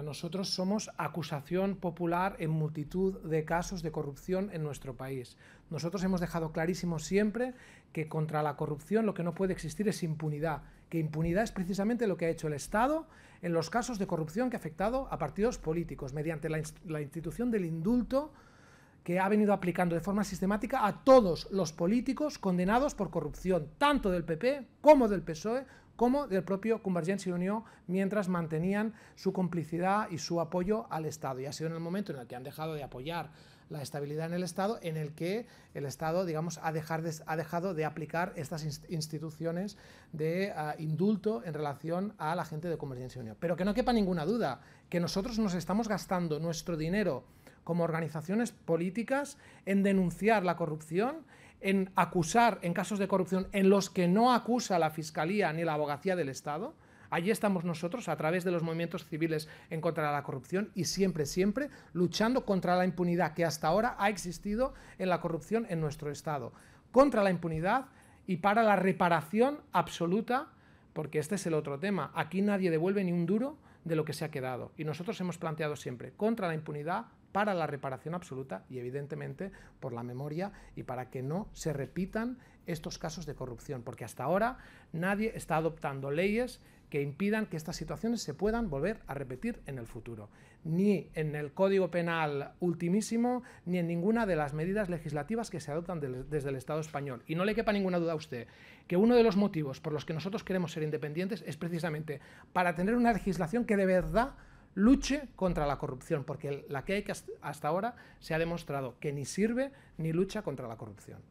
nosotros somos acusación popular en multitud de casos de corrupción en nuestro país. Nosotros hemos dejado clarísimo siempre que contra la corrupción lo que no puede existir es impunidad, que impunidad es precisamente lo que ha hecho el Estado en los casos de corrupción que ha afectado a partidos políticos, mediante la institución del indulto que ha venido aplicando de forma sistemática a todos los políticos condenados por corrupción, tanto del PP como del PSOE como del propio Convergencia y Unión mientras mantenían su complicidad y su apoyo al Estado. Y ha sido en el momento en el que han dejado de apoyar la estabilidad en el Estado, en el que el Estado, digamos, ha, dejado de aplicar estas instituciones de ah, indulto en relación a la gente de Convergencia Unión. Pero que no quepa ninguna duda que nosotros nos estamos gastando nuestro dinero como organizaciones políticas en denunciar la corrupción, en acusar en casos de corrupción en los que no acusa la Fiscalía ni la Abogacía del Estado. Allí estamos nosotros a través de los movimientos civiles en contra de la corrupción y siempre, siempre luchando contra la impunidad que hasta ahora ha existido en la corrupción en nuestro Estado. Contra la impunidad y para la reparación absoluta, porque este es el otro tema. Aquí nadie devuelve ni un duro de lo que se ha quedado. Y nosotros hemos planteado siempre, contra la impunidad, para la reparación absoluta y evidentemente por la memoria y para que no se repitan estos casos de corrupción, porque hasta ahora nadie está adoptando leyes que impidan que estas situaciones se puedan volver a repetir en el futuro. Ni en el Código Penal ultimísimo, ni en ninguna de las medidas legislativas que se adoptan desde el Estado español. Y no le quepa ninguna duda a usted que uno de los motivos por los que nosotros queremos ser independientes es precisamente para tener una legislación que de verdad luche contra la corrupción, porque la que hay hasta ahora se ha demostrado que ni sirve ni lucha contra la corrupción.